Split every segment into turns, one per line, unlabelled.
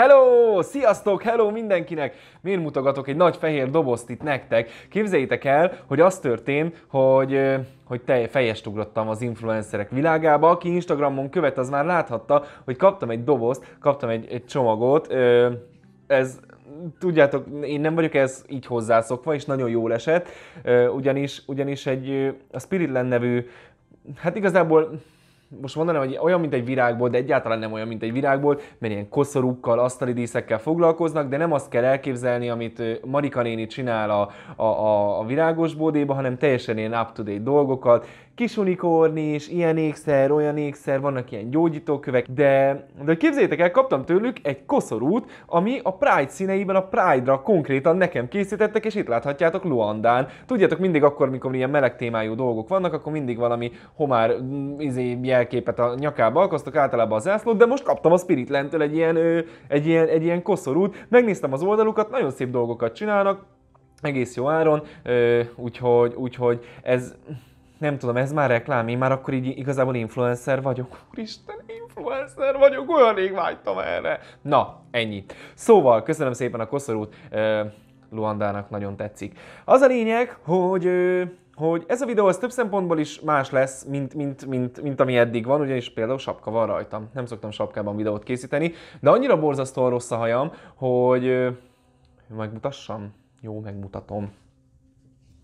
Hello! Sziasztok! Hello mindenkinek! Miért mutogatok egy nagy fehér dobozt itt nektek? Képzeljétek el, hogy az történt, hogy hogy te fejest ugrottam az influencerek világába. Aki Instagramon követ, az már láthatta, hogy kaptam egy dobozt, kaptam egy, egy csomagot. Ez tudjátok, én nem vagyok ez így hozzászokva, és nagyon jól esett, ugyanis, ugyanis egy a Spiritland nevű, hát igazából most mondanám, hogy olyan, mint egy virágból, de egyáltalán nem olyan, mint egy virágból, mert ilyen koszorúkkal, asztali díszekkel foglalkoznak, de nem azt kell elképzelni, amit Marika néni csinál a, a, a, a virágos bódéba, hanem teljesen ilyen up-to-date dolgokat, kis és ilyen ékszer, olyan ékszer, vannak ilyen gyógyítókövek, de, de képzétek el, kaptam tőlük egy koszorút, ami a Pride színeiben a Pride-ra konkrétan nekem készítettek, és itt láthatjátok Luandán. Tudjátok, mindig akkor, mikor ilyen meleg témájú dolgok vannak, akkor mindig valami homár mm, izé, jelképet a nyakába alkoztak, általában az zászlót, de most kaptam a Lentől egy ilyen, ö, egy ilyen, egy ilyen koszorút, megnéztem az oldalukat, nagyon szép dolgokat csinálnak, egész jó áron, ö, úgyhogy, úgyhogy ez nem tudom, ez már reklám, én már akkor így igazából influencer vagyok. Úristen, influencer vagyok, olyan rég vágytam erre. Na, ennyi. Szóval, köszönöm szépen a koszorút, uh, Luandának nagyon tetszik. Az a lényeg, hogy uh, hogy ez a videó az több szempontból is más lesz, mint, mint, mint, mint ami eddig van, ugyanis például sapka van rajtam. Nem szoktam sapkában videót készíteni, de annyira borzasztóan rossz a hajam, hogy... megmutassam? Jó, megmutatom.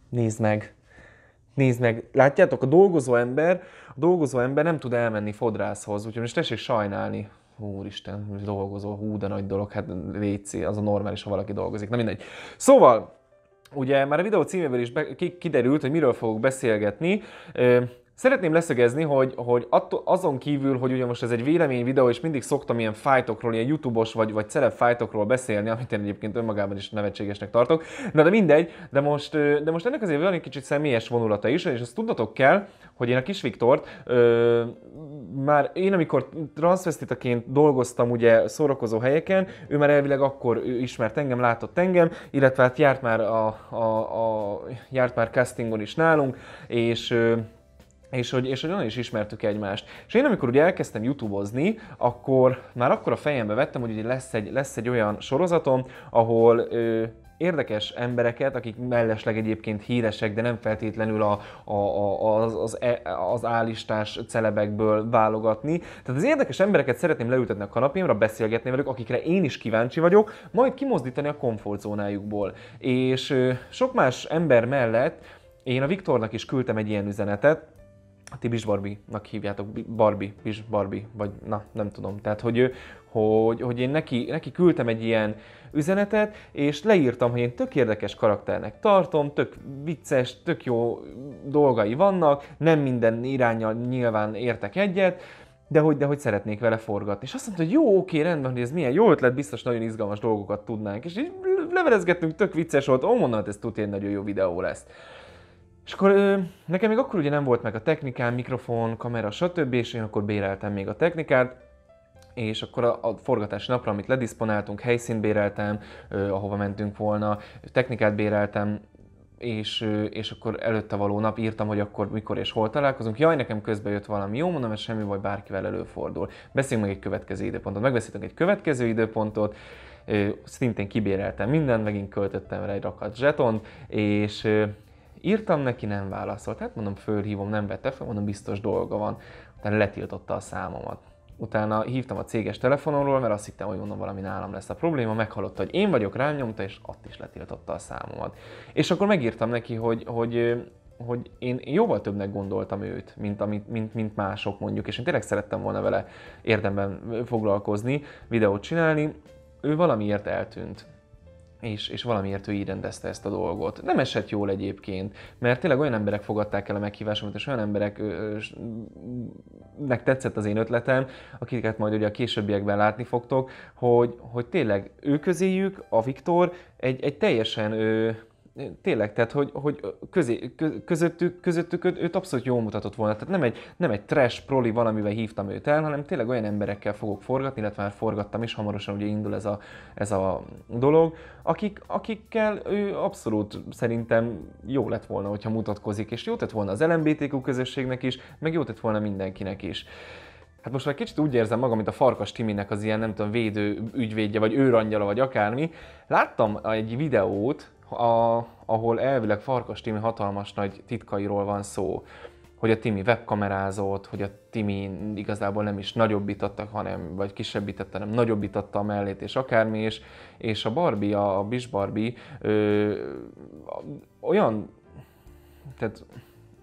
Nézd meg! Nézd meg, látjátok, a dolgozó ember, a dolgozó ember nem tud elmenni fodrászhoz, úgyhogy most tessék sajnálni. Úristen, most dolgozó, hú, de nagy dolog, hát léci, az a normális, ha valaki dolgozik, na mindegy. Szóval, ugye már a videó címéből is be, kiderült, hogy miről fogok beszélgetni. Szeretném leszögezni, hogy, hogy attól, azon kívül, hogy ugye most ez egy vélemény videó, és mindig szoktam ilyen fájtokról, ilyen YouTube-os vagy, vagy celeb fájtokról beszélni, amit én egyébként önmagában is nevetségesnek tartok. Na de mindegy, de most, de most ennek azért van egy kicsit személyes vonulata is, és azt tudnotok kell, hogy én a kis Viktort ö, már én amikor transvestitaként dolgoztam ugye szórakozó helyeken, ő már elvileg akkor ismert engem, látott engem, illetve hát járt már a, a, a járt már castingon is nálunk, és ö, és hogy, és hogy onnan is ismertük egymást. És én amikor ugye elkezdtem youtubozni, akkor már akkor a fejembe vettem, hogy ugye lesz egy, lesz egy olyan sorozatom, ahol ö, érdekes embereket, akik mellesleg egyébként híresek, de nem feltétlenül a, a, a, az, az, e, az állistás celebekből válogatni. Tehát az érdekes embereket szeretném leültetni a kanapémra, beszélgetni velük, akikre én is kíváncsi vagyok, majd kimozdítani a komfortzónájukból. És ö, sok más ember mellett én a Viktornak is küldtem egy ilyen üzenetet, a ti Bis Barbie-nak hívjátok, Barbie, Bis Barbie, vagy na, nem tudom. Tehát, hogy, hogy, hogy én neki, neki küldtem egy ilyen üzenetet, és leírtam, hogy én tök érdekes karakternek tartom, tök vicces, tök jó dolgai vannak, nem minden irányal nyilván értek egyet, de hogy, de hogy szeretnék vele forgatni. És azt mondta, hogy jó, oké, rendben, hogy ez milyen jó ötlet, biztos nagyon izgalmas dolgokat tudnánk. És így leverezgettünk, tök vicces volt, ó, mondom, hogy hát ez tud egy nagyon jó videó lesz. És akkor ö, nekem még akkor ugye nem volt meg a technikám, mikrofon, kamera, stb. És én akkor béreltem még a technikát, és akkor a, a forgatási napra, amit ledisponáltunk, helyszínt béreltem, ö, ahova mentünk volna, technikát béreltem, és, és akkor előtte való nap írtam, hogy akkor mikor és hol találkozunk. Jaj, nekem közben jött valami, jó, mondom, ez semmi baj, bárkivel előfordul. Beszéljünk meg egy következő időpontot. Megbeszéltünk egy következő időpontot, szintén kibéreltem mindent, megint költöttem rá egy rakat zsetont, és Írtam neki, nem válaszolt. Hát mondom, fölhívom, nem vette fel, mondom, biztos dolga van. Utána letiltotta a számomat. Utána hívtam a céges telefonomról, mert azt hittem, hogy mondom, valami nálam lesz a probléma, meghallotta, hogy én vagyok, rám nyomta, és ott is letiltotta a számomat. És akkor megírtam neki, hogy, hogy hogy én, jóval többnek gondoltam őt, mint, mint, mint, mint mások mondjuk, és én tényleg szerettem volna vele érdemben foglalkozni, videót csinálni, ő valamiért eltűnt és, és valamiért ő így rendezte ezt a dolgot. Nem esett jól egyébként, mert tényleg olyan emberek fogadták el a meghívásomat, és olyan embereknek tetszett az én ötletem, akiket majd ugye a későbbiekben látni fogtok, hogy, hogy tényleg ő közéjük, a Viktor egy, egy teljesen ő, tényleg, tehát hogy, hogy közé, közöttük, közöttük őt, abszolút jól mutatott volna. Tehát nem egy, nem egy trash proli valamivel hívtam őt el, hanem tényleg olyan emberekkel fogok forgatni, illetve már forgattam is, hamarosan ugye indul ez a, ez a dolog, akik, akikkel ő abszolút szerintem jó lett volna, hogyha mutatkozik, és jó tett volna az LMBTQ közösségnek is, meg jó tett volna mindenkinek is. Hát most már kicsit úgy érzem magam, mint a Farkas Timinek az ilyen, nem tudom, védő ügyvédje, vagy őrangyala, vagy akármi. Láttam egy videót, a, ahol elvileg Farkas Timi hatalmas nagy titkairól van szó, hogy a Timi webkamerázott, hogy a Timi igazából nem is nagyobbítottak, hanem, vagy kisebbítette, hanem nagyobbítatta a mellét, és akármi, és, és a Barbie, a, a Bis Barbie ö, olyan, tehát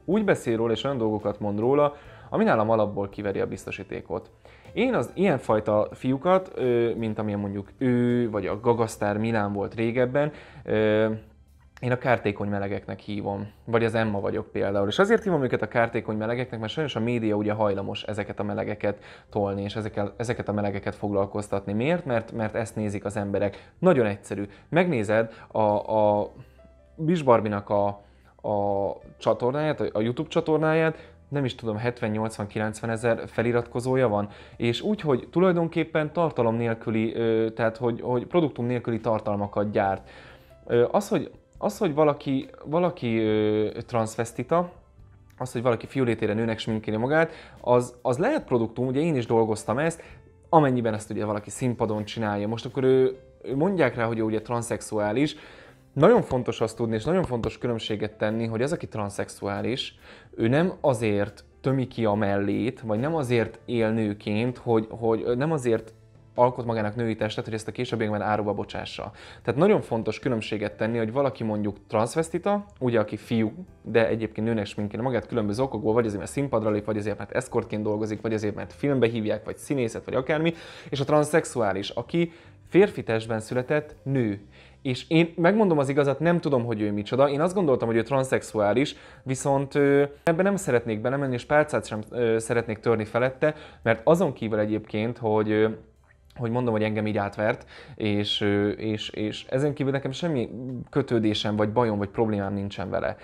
úgy beszél róla, és olyan dolgokat mond róla, ami nálam alapból kiveri a biztosítékot. Én az ilyenfajta fiúkat, mint amilyen mondjuk ő, vagy a Gagasztár Milán volt régebben, én a kártékony melegeknek hívom, vagy az Emma vagyok például. És azért hívom őket a kártékony melegeknek, mert sajnos a média ugye hajlamos ezeket a melegeket tolni, és ezeket, ezeket a melegeket foglalkoztatni. Miért? Mert, mert ezt nézik az emberek. Nagyon egyszerű. Megnézed a, a Bisbarbinak a, a csatornáját, a YouTube csatornáját, nem is tudom, 70-80-90 ezer feliratkozója van, és úgy, hogy tulajdonképpen tartalom nélküli, tehát hogy, hogy produktum nélküli tartalmakat gyárt. Az, hogy, az, hogy valaki, valaki transvestita, az, hogy valaki fiúlétére nőnek sminkeli magát, az, az lehet produktum, ugye én is dolgoztam ezt, amennyiben ezt ugye valaki színpadon csinálja. Most akkor ő, mondják rá, hogy ő ugye transzexuális, nagyon fontos azt tudni, és nagyon fontos különbséget tenni, hogy az, aki transzexuális, ő nem azért tömi ki a mellét, vagy nem azért él nőként, hogy, hogy nem azért alkot magának női testet, hogy ezt a későbbiekben áruba bocsássa. Tehát nagyon fontos különbséget tenni, hogy valaki mondjuk transvestita, ugye aki fiú, de egyébként nőnek sminkéne magát különböző okokból, vagy azért mert színpadra lép, vagy azért mert eszkortként dolgozik, vagy azért mert filmbe hívják, vagy színészet, vagy akármi, és a transzexuális, aki férfi testben született nő. És én megmondom az igazat, nem tudom, hogy ő micsoda. Én azt gondoltam, hogy ő transzexuális, viszont ő, ebben nem szeretnék belemenni, és pálcát sem ö, szeretnék törni felette, mert azon kívül egyébként, hogy ö, hogy mondom, hogy engem így átvert, és, és, és ezen kívül nekem semmi kötődésem, vagy bajom, vagy problémám nincsen vele.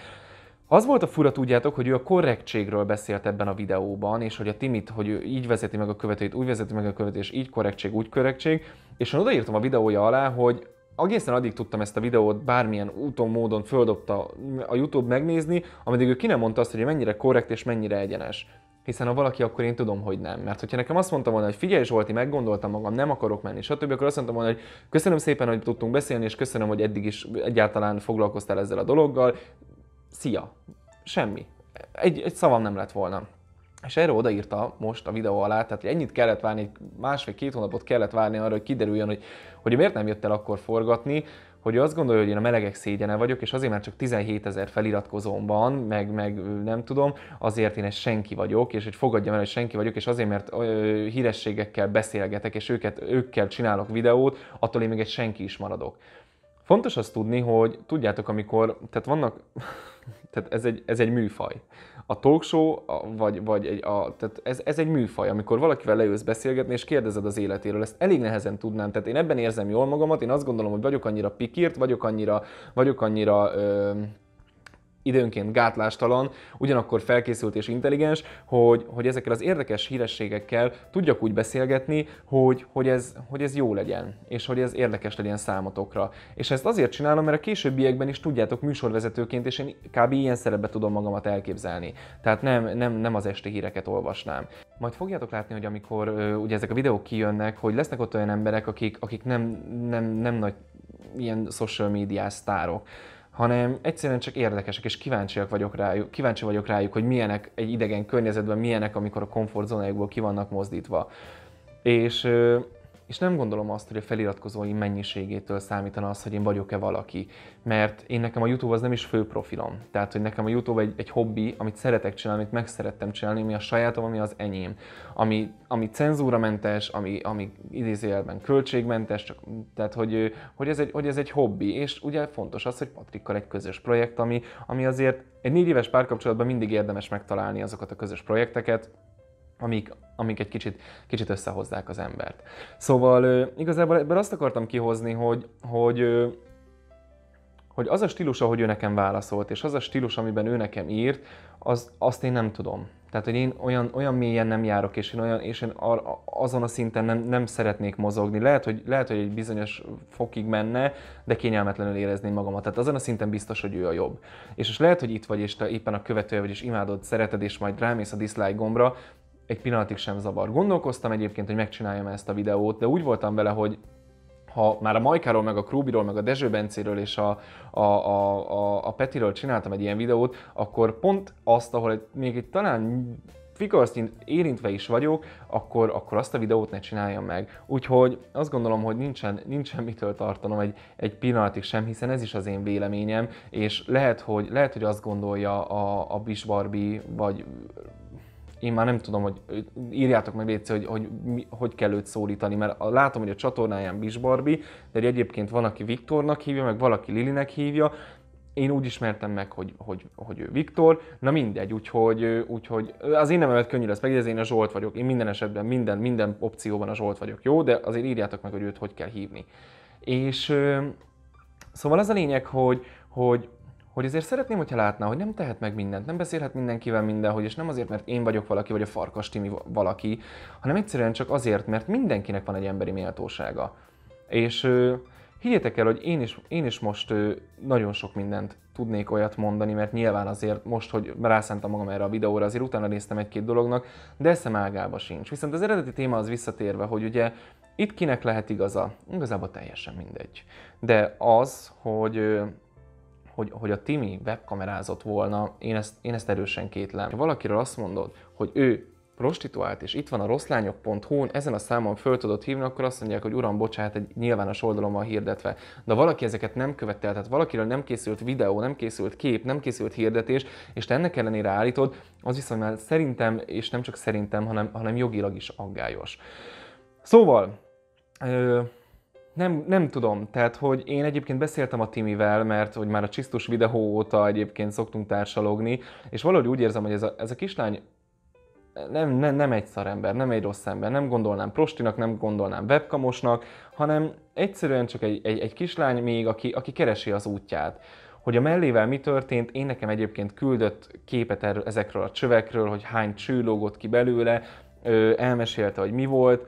Az volt a fura, tudjátok, hogy ő a korrektségről beszélt ebben a videóban, és hogy a Timit, hogy ő így vezeti meg a követőit, úgy vezeti meg a követést, így korrektség, úgy korrektség, és én odaírtam a videója alá, hogy egészen addig tudtam ezt a videót bármilyen úton, módon földobta a YouTube megnézni, ameddig ő ki nem mondta azt, hogy mennyire korrekt és mennyire egyenes. Hiszen ha valaki, akkor én tudom, hogy nem. Mert hogyha nekem azt mondta volna, hogy figyelj Zsolti, meggondoltam magam, nem akarok menni, stb., akkor azt mondtam volna, hogy köszönöm szépen, hogy tudtunk beszélni, és köszönöm, hogy eddig is egyáltalán foglalkoztál ezzel a dologgal. Szia! Semmi. Egy, egy szavam nem lett volna. És erre odaírta most a videó alá, tehát hogy ennyit kellett várni, másfél-két hónapot kellett várni arra, hogy kiderüljön, hogy, hogy miért nem jött el akkor forgatni, hogy azt gondolja, hogy én a melegek szégyene vagyok, és azért, már csak 17 ezer feliratkozóm van, meg, meg nem tudom, azért én egy senki vagyok, és hogy fogadjam el, hogy senki vagyok, és azért, mert ö, hírességekkel beszélgetek, és őket, őkkel csinálok videót, attól én még egy senki is maradok. Fontos azt tudni, hogy tudjátok, amikor, tehát vannak, tehát ez egy, ez egy műfaj. A talk show, vagy, vagy egy, a, tehát ez, ez egy műfaj, amikor valakivel leülsz beszélgetni, és kérdezed az életéről. Ezt elég nehezen tudnám, tehát én ebben érzem jól magamat, én azt gondolom, hogy vagyok annyira pikírt, vagyok annyira, vagyok annyira ö, időnként gátlástalan, ugyanakkor felkészült és intelligens, hogy, hogy ezekkel az érdekes hírességekkel tudjak úgy beszélgetni, hogy, hogy, ez, hogy ez jó legyen, és hogy ez érdekes legyen számotokra. És ezt azért csinálom, mert a későbbiekben is tudjátok műsorvezetőként, és én kb. ilyen szerepbe tudom magamat elképzelni. Tehát nem, nem, nem az esti híreket olvasnám. Majd fogjátok látni, hogy amikor ugye ezek a videók kijönnek, hogy lesznek ott olyan emberek, akik, akik nem, nem, nem nagy ilyen social media sztárok hanem egyszerűen csak érdekesek, és kíváncsiak vagyok rájuk, kíváncsi vagyok rájuk, hogy milyenek egy idegen környezetben, milyenek, amikor a komfortzónájukból ki vannak mozdítva. És és nem gondolom azt, hogy a feliratkozói mennyiségétől számítana az, hogy én vagyok-e valaki. Mert én nekem a YouTube az nem is fő profilom. Tehát, hogy nekem a YouTube egy, egy hobbi, amit szeretek csinálni, amit megszerettem csinálni, ami a sajátom, ami az enyém. Ami, ami cenzúramentes, ami, ami idézőjelben költségmentes, csak, tehát, hogy, hogy, ez egy, hogy ez egy hobbi. És ugye fontos az, hogy Patrikkal egy közös projekt, ami, ami azért egy négy éves párkapcsolatban mindig érdemes megtalálni azokat a közös projekteket, amik, amik egy kicsit, kicsit összehozzák az embert. Szóval igazából ebből azt akartam kihozni, hogy, hogy hogy az a stílus, ahogy ő nekem válaszolt, és az a stílus, amiben ő nekem írt, az, azt én nem tudom. Tehát, hogy én olyan, olyan mélyen nem járok, és én, olyan, és én ar, azon a szinten nem, nem szeretnék mozogni. Lehet hogy, lehet, hogy egy bizonyos fokig menne, de kényelmetlenül érezném magamat. Tehát azon a szinten biztos, hogy ő a jobb. És most lehet, hogy itt vagy, és te éppen a követője vagy, és imádod, szereted, és majd rámész a dislike gombra, egy pillanatig sem zavar. Gondolkoztam egyébként, hogy megcsináljam ezt a videót, de úgy voltam vele, hogy ha már a Majkáról, meg a Krúbiról, meg a Dezső Bencéről és a, a, a, a, a Petiről csináltam egy ilyen videót, akkor pont azt, ahol egy, még egy talán fikarszint érintve is vagyok, akkor, akkor azt a videót ne csináljam meg. Úgyhogy azt gondolom, hogy nincsen, nincsen mitől tartanom egy, egy pillanatig sem, hiszen ez is az én véleményem, és lehet, hogy, lehet, hogy azt gondolja a, a Bisbarbi, vagy én már nem tudom, hogy írjátok meg létszik, hogy, hogy hogy kell őt szólítani, mert látom, hogy a csatornáján Bisbarbi, de egyébként van, aki Viktornak hívja, meg valaki Lilinek hívja, én úgy ismertem meg, hogy, hogy, hogy ő Viktor, na mindegy, úgyhogy, úgyhogy az én nevemet könnyű lesz megjegyezni, én a Zsolt vagyok, én minden esetben, minden, minden opcióban a Zsolt vagyok, jó? De azért írjátok meg, hogy őt hogy kell hívni. És szóval az a lényeg, hogy, hogy hogy azért szeretném, hogyha látná, hogy nem tehet meg mindent, nem beszélhet mindenkivel mindenhogy, és nem azért, mert én vagyok valaki, vagy a farkas Timi valaki, hanem egyszerűen csak azért, mert mindenkinek van egy emberi méltósága. És higgyétek el, hogy én is, én is most nagyon sok mindent tudnék olyat mondani, mert nyilván azért most, hogy rászántam magam erre a videóra, azért utána néztem egy-két dolognak, de eszem ágába sincs. Viszont az eredeti téma az visszatérve, hogy ugye itt kinek lehet igaza? Igazából teljesen mindegy. De az, hogy hogy, hogy a Timi webkamerázott volna, én ezt, én ezt erősen kétlem. Ha valakiről azt mondod, hogy ő prostituált, és itt van a rosszlányok.hu-n, ezen a számon föl tudod hívni, akkor azt mondják, hogy uram, bocsánat, egy nyilvános oldalon van hirdetve. De valaki ezeket nem követte, tehát valakiről nem készült videó, nem készült kép, nem készült hirdetés, és te ennek ellenére állítod, az viszont már szerintem, és nem csak szerintem, hanem, hanem jogilag is aggályos. Szóval, nem, nem tudom. Tehát, hogy én egyébként beszéltem a Timivel, mert hogy már a csisztus videó óta egyébként szoktunk társalogni, és valahogy úgy érzem, hogy ez a, ez a kislány nem, nem, nem egy ember, nem egy rossz ember, nem gondolnám prostinak, nem gondolnám webkamosnak, hanem egyszerűen csak egy, egy, egy kislány még, aki, aki keresi az útját. Hogy a mellével mi történt, én nekem egyébként küldött képet erről, ezekről a csövekről, hogy hány cső ki belőle, elmesélte, hogy mi volt,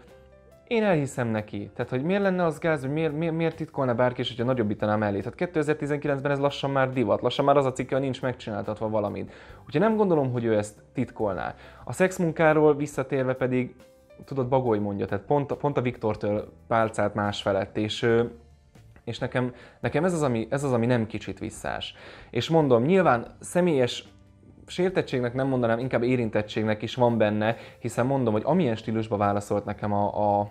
én elhiszem neki. Tehát, hogy miért lenne az gáz, hogy miért, miért, miért titkolna bárki is, hogyha nagyobbítanám elé. Tehát 2019-ben ez lassan már divat, lassan már az a cikke, nincs megcsináltatva valamit. Úgyhogy nem gondolom, hogy ő ezt titkolná. A szexmunkáról visszatérve pedig, tudod, Bagoly mondja, tehát pont, pont a Viktortől pálcát más felett, és és nekem, nekem ez, az, ami, ez az, ami nem kicsit visszás. És mondom, nyilván személyes sértettségnek nem mondanám, inkább érintettségnek is van benne, hiszen mondom, hogy amilyen stílusban válaszolt nekem a, a,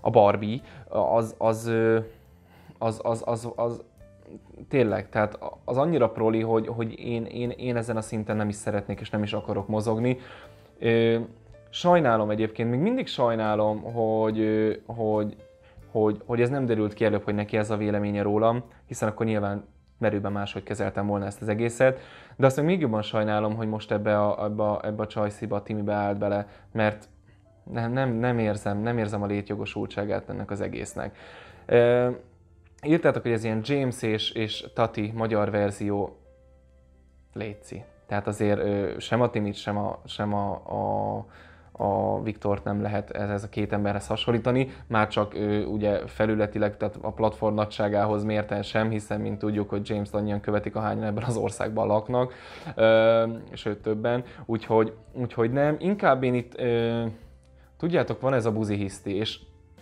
a Barbie, az, az, az, az, az, az tényleg, tehát az annyira proli, hogy, hogy én, én, én ezen a szinten nem is szeretnék és nem is akarok mozogni. Sajnálom egyébként, még mindig sajnálom, hogy, hogy, hogy, hogy ez nem derült ki előbb, hogy neki ez a véleménye rólam, hiszen akkor nyilván merőben máshogy kezeltem volna ezt az egészet, de azt még, jobban sajnálom, hogy most ebbe a, ebbe a, ebbe a csajsziba, a Timibe beállt bele, mert nem, nem, nem, érzem, nem érzem a létjogosultságát ennek az egésznek. E, írtátok, hogy ez ilyen James és, és Tati magyar verzió létszi. Tehát azért ö, sem a Timit, sem a, sem a, a a Viktort nem lehet ez, ez a két emberhez hasonlítani, már csak ő, ugye felületileg, tehát a platform nagyságához mérten sem, hiszen mint tudjuk, hogy James-t annyian követik, ahányan ebben az országban laknak, ö, sőt többen, úgyhogy, úgyhogy nem, inkább én itt ö, Tudjátok, van ez a buzi hiszti, és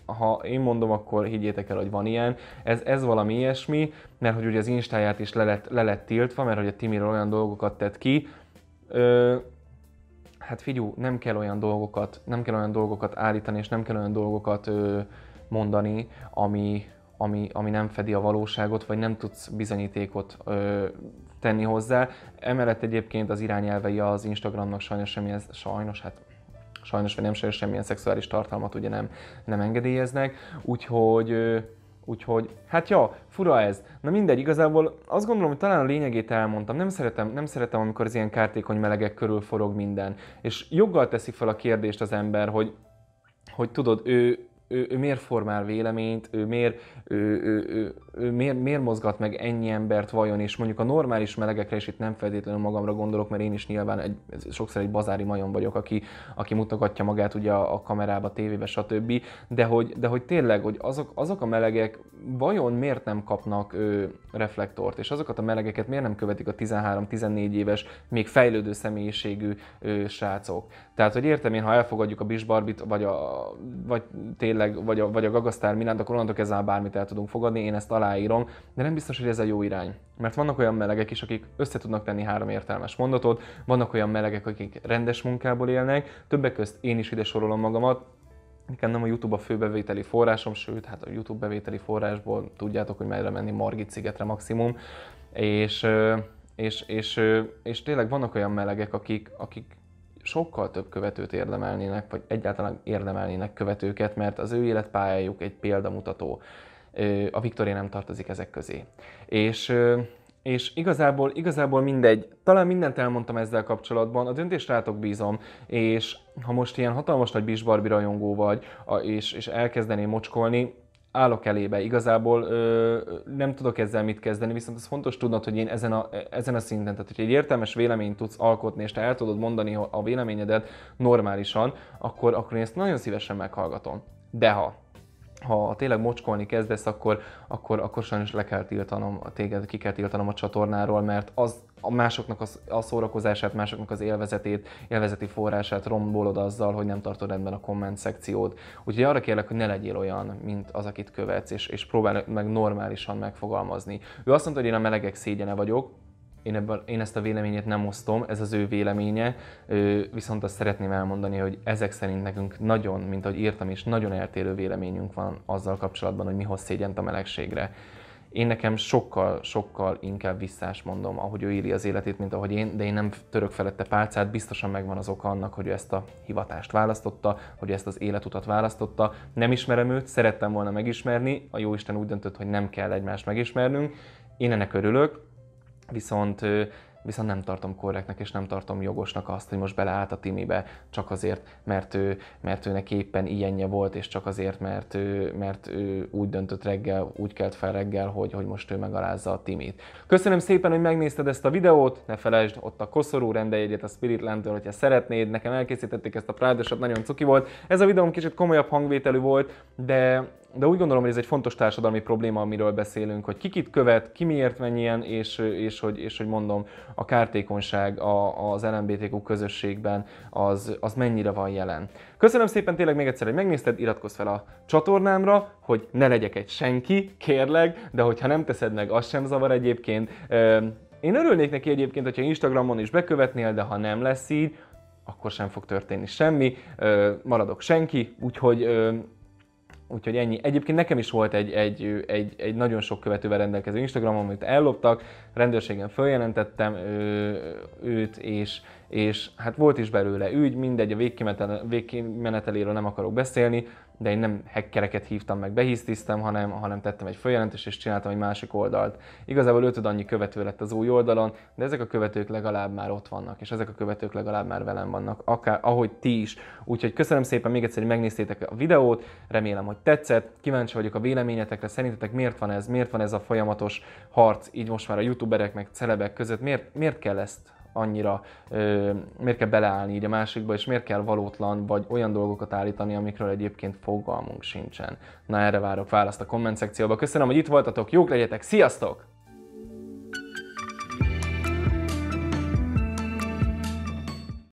ha én mondom, akkor higgyétek el, hogy van ilyen. Ez, ez valami ilyesmi, mert hogy ugye az instáját is le lett, le lett tiltva, mert hogy a Timiről olyan dolgokat tett ki. Ö, hát figyú, nem kell olyan dolgokat, nem kell olyan dolgokat állítani, és nem kell olyan dolgokat ö, mondani, ami, ami, ami nem fedi a valóságot, vagy nem tudsz bizonyítékot ö, tenni hozzá. Emellett egyébként az irányelvei az Instagramnak sajnos ez sajnos, hát sajnos vagy nem sajnos semmilyen szexuális tartalmat ugye nem, nem engedélyeznek, úgyhogy Úgyhogy, hát ja, fura ez. Na mindegy, igazából azt gondolom, hogy talán a lényegét elmondtam. Nem szeretem, nem szeretem amikor az ilyen kártékony melegek körül forog minden. És joggal teszi fel a kérdést az ember, hogy, hogy tudod, ő, ő, ő miért formál véleményt, ő miért, ő, ő, ő, ő miért, miért mozgat meg ennyi embert vajon, és mondjuk a normális melegekre, is itt nem feltétlenül magamra gondolok, mert én is nyilván egy, sokszor egy bazári majom vagyok, aki, aki mutogatja magát ugye a kamerába, tévébe, stb. De hogy, de hogy tényleg, hogy azok, azok a melegek vajon miért nem kapnak ő, reflektort, és azokat a melegeket miért nem követik a 13-14 éves, még fejlődő személyiségű ő, srácok. Tehát, hogy értem én, ha elfogadjuk a Bisbarbit, vagy, a, vagy tényleg tényleg, vagy a, vagy a Gagasztár Milánt, akkor onnantól kezdve bármit el tudunk fogadni, én ezt aláírom, de nem biztos, hogy ez a jó irány. Mert vannak olyan melegek is, akik össze tudnak tenni három értelmes mondatot, vannak olyan melegek, akik rendes munkából élnek, többek közt én is ide sorolom magamat, Nekem nem a YouTube a fő bevételi forrásom, sőt, hát a YouTube bevételi forrásból tudjátok, hogy merre menni Margit szigetre maximum. És, és, és, és, és tényleg vannak olyan melegek, akik, akik sokkal több követőt érdemelnének, vagy egyáltalán érdemelnének követőket, mert az ő életpályájuk egy példamutató. A Viktoria nem tartozik ezek közé. És és igazából, igazából mindegy. Talán mindent elmondtam ezzel kapcsolatban, a döntést rátok bízom, és ha most ilyen hatalmas nagy Bisbarbi rajongó vagy, és, és elkezdeném mocskolni, állok elébe. Igazából ö, nem tudok ezzel mit kezdeni, viszont ez fontos tudnod, hogy én ezen a, ezen a szinten, tehát hogyha egy értelmes véleményt tudsz alkotni, és te el tudod mondani a véleményedet normálisan, akkor, akkor én ezt nagyon szívesen meghallgatom. De ha ha tényleg mocskolni kezdesz, akkor, akkor, akkor sajnos le kell tiltanom téged, ki kell tiltanom a csatornáról, mert az a másoknak a, a szórakozását, másoknak az élvezetét, élvezeti forrását rombolod azzal, hogy nem tartod rendben a komment szekciót. Úgyhogy arra kérlek, hogy ne legyél olyan, mint az, akit követsz, és, és próbálj meg normálisan megfogalmazni. Ő azt mondta, hogy én a melegek szégyene vagyok, én, ebből, én ezt a véleményét nem osztom, ez az ő véleménye, viszont azt szeretném elmondani, hogy ezek szerint nekünk nagyon, mint ahogy írtam is, nagyon eltérő véleményünk van azzal kapcsolatban, hogy mi hoz szégyent a melegségre. Én nekem sokkal, sokkal inkább visszás mondom, ahogy ő éli az életét, mint ahogy én, de én nem török felette pálcát, biztosan megvan az oka annak, hogy ő ezt a hivatást választotta, hogy ezt az életutat választotta. Nem ismerem őt, szerettem volna megismerni, a Jóisten úgy döntött, hogy nem kell egymást megismernünk, én ennek örülök, viszont viszont nem tartom korrektnek és nem tartom jogosnak azt, hogy most beleállt a Timibe csak azért, mert ő, mert őnek éppen ilyenje volt, és csak azért, mert ő, mert ő úgy döntött reggel, úgy kelt fel reggel, hogy, hogy most ő megalázza a Timit. Köszönöm szépen, hogy megnézted ezt a videót, ne felejtsd, ott a koszorú rendelj egyet a Spiritlandtől, hogyha szeretnéd, nekem elkészítették ezt a prádosat, nagyon cuki volt. Ez a videóm kicsit komolyabb hangvételű volt, de de úgy gondolom, hogy ez egy fontos társadalmi probléma, amiről beszélünk, hogy ki kit követ, ki miért mennyien, és, és, hogy, és hogy mondom, a kártékonyság a, az LMBTQ közösségben az, az mennyire van jelen. Köszönöm szépen tényleg még egyszer, hogy megnézted, iratkozz fel a csatornámra, hogy ne legyek egy senki, kérlek, de hogyha nem teszed meg, az sem zavar egyébként. Én örülnék neki egyébként, hogyha Instagramon is bekövetnél, de ha nem lesz így, akkor sem fog történni semmi, maradok senki, úgyhogy Úgyhogy ennyi. Egyébként nekem is volt egy, egy, egy, egy nagyon sok követővel rendelkező Instagramon, amit elloptak, rendőrségen följelentettem ő, őt, és, és hát volt is belőle ügy, mindegy, a végkimeneteléről nem akarok beszélni, de én nem hackereket hívtam meg, behisztiztem, hanem, hanem tettem egy följelentést és csináltam egy másik oldalt. Igazából ötöd annyi követő lett az új oldalon, de ezek a követők legalább már ott vannak, és ezek a követők legalább már velem vannak, akár, ahogy ti is. Úgyhogy köszönöm szépen még egyszer, hogy megnéztétek a videót, remélem, hogy tetszett, kíváncsi vagyok a véleményetekre, szerintetek miért van ez, miért van ez a folyamatos harc így most már a youtuberek meg celebek között, miért, miért kell ezt annyira, ö, miért kell beleállni így a másikba, és miért kell valótlan vagy olyan dolgokat állítani, amikről egyébként fogalmunk sincsen. Na erre várok választ a komment szekcióba. Köszönöm, hogy itt voltatok, jók legyetek, sziasztok!